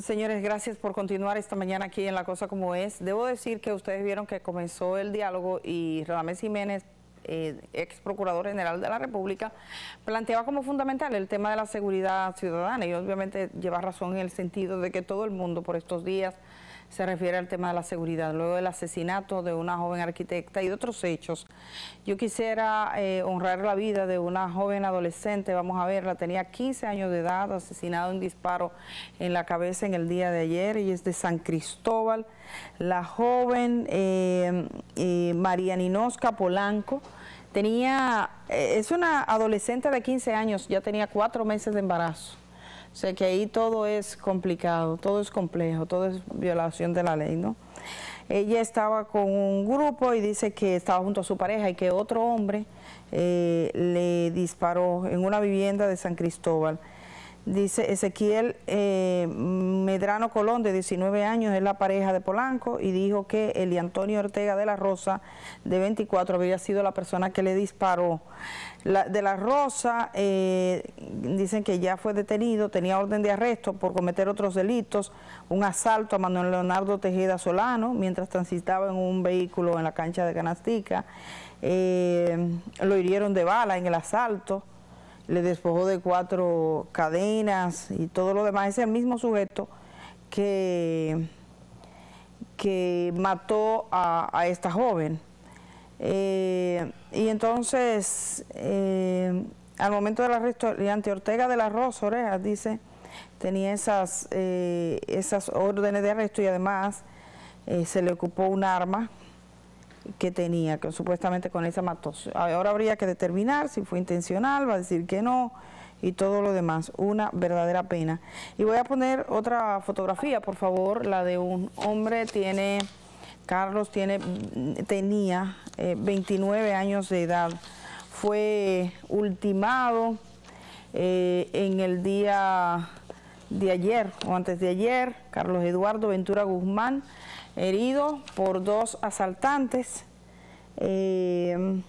Señores, gracias por continuar esta mañana aquí en La Cosa Como Es. Debo decir que ustedes vieron que comenzó el diálogo y Ramés Jiménez eh, ex procurador general de la República, planteaba como fundamental el tema de la seguridad ciudadana y obviamente lleva razón en el sentido de que todo el mundo por estos días se refiere al tema de la seguridad, luego del asesinato de una joven arquitecta y de otros hechos. Yo quisiera eh, honrar la vida de una joven adolescente, vamos a verla, tenía 15 años de edad, asesinado en disparo en la cabeza en el día de ayer y es de San Cristóbal. La joven eh, María Ninosca Polanco, tenía, eh, es una adolescente de 15 años, ya tenía cuatro meses de embarazo. O sea que ahí todo es complicado, todo es complejo, todo es violación de la ley, ¿no? Ella estaba con un grupo y dice que estaba junto a su pareja y que otro hombre eh, le disparó en una vivienda de San Cristóbal. Dice Ezequiel eh, Medrano Colón, de 19 años, es la pareja de Polanco, y dijo que Eli Antonio Ortega de la Rosa, de 24, había sido la persona que le disparó. de la Rosa, eh, dicen que ya fue detenido, tenía orden de arresto por cometer otros delitos, un asalto a Manuel Leonardo Tejeda Solano, mientras transitaba en un vehículo en la cancha de Canastica. Eh, lo hirieron de bala en el asalto le despojó de cuatro cadenas y todo lo demás. Es el mismo sujeto que, que mató a, esta joven. Eh, y entonces, eh, al momento del arresto, ante Ortega de la Rosa, dice, tenía esas, eh, esas órdenes de arresto y además se le ocupó un arma que tenía, supuestamente con esa mató. Ahora habría que determinar si fue intencional, va a decir que no y todo lo demás. Una verdadera pena. Y voy a poner otra fotografía, por favor, la de un hombre tiene, Carlos tiene, tenía 29 eh, años de edad. Fue ultimado eh, en el día de ayer o antes de ayer, Carlos Eduardo Ventura Guzmán, herido por dos asaltantes. Eh,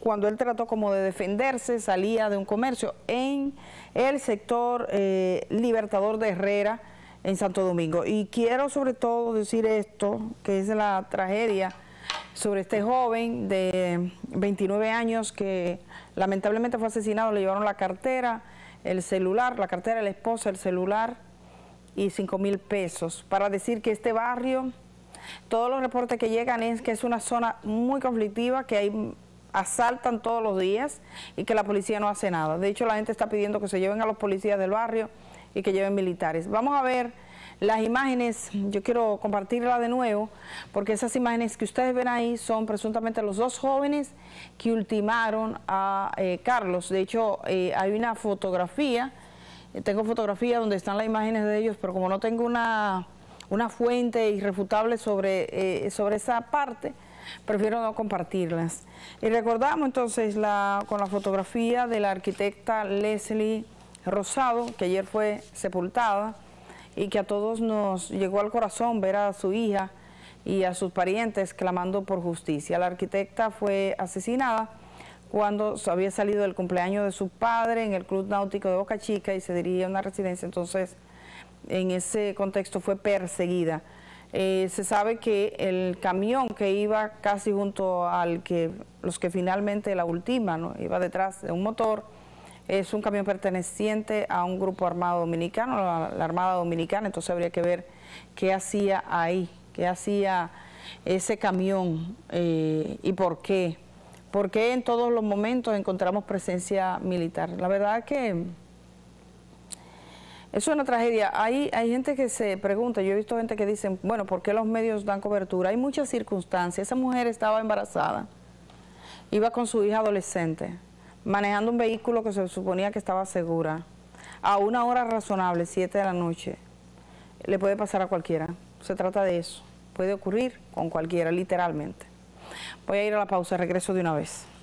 cuando él trató como de defenderse, salía de un comercio en el sector eh, Libertador de Herrera, en Santo Domingo. Y quiero sobre todo decir esto, que es la tragedia sobre este joven de 29 años que lamentablemente fue asesinado, le llevaron la cartera, el celular, la cartera de la esposa, el celular y 5 mil pesos. Para decir que este barrio, todos los reportes que llegan es que es una zona muy conflictiva, que hay asaltan todos los días y que la policía no hace nada. De hecho, la gente está pidiendo que se lleven a los policías del barrio y que lleven militares. Vamos a ver... Las imágenes, yo quiero compartirla de nuevo, porque esas imágenes que ustedes ven ahí son presuntamente los dos jóvenes que ultimaron a eh, Carlos. De hecho, eh, hay una fotografía, eh, tengo fotografía donde están las imágenes de ellos, pero como no tengo una, fuente irrefutable sobre, sobre esa parte, prefiero no compartirlas. Y recordamos entonces la, con la fotografía de la arquitecta Leslie Rosado, que ayer fue sepultada, y que a todos nos llegó al corazón ver a su hija y a sus parientes clamando por justicia. La arquitecta fue asesinada cuando había salido del cumpleaños de su padre en el Club Náutico de Boca Chica y se dirigía a una residencia, entonces en ese contexto fue perseguida. Eh, se sabe que el camión que iba casi junto al que los que finalmente la última, ¿no? iba detrás de un motor, es un camión perteneciente a un grupo armado dominicano, la, Armada Dominicana, entonces habría que ver qué hacía ahí, qué hacía ese camión eh, y por qué. ¿Por qué en todos los momentos encontramos presencia militar? La verdad que eso es una tragedia. Hay, hay gente que se pregunta, yo he visto gente que dice, bueno, ¿por qué los medios dan cobertura? Hay muchas circunstancias. Esa mujer estaba embarazada, iba con su hija adolescente manejando un vehículo que se suponía que estaba segura, a una hora razonable, 7 de la noche, le puede pasar a cualquiera. Se trata de eso. Puede ocurrir con cualquiera, literalmente. Voy a ir a la pausa, regreso de una vez.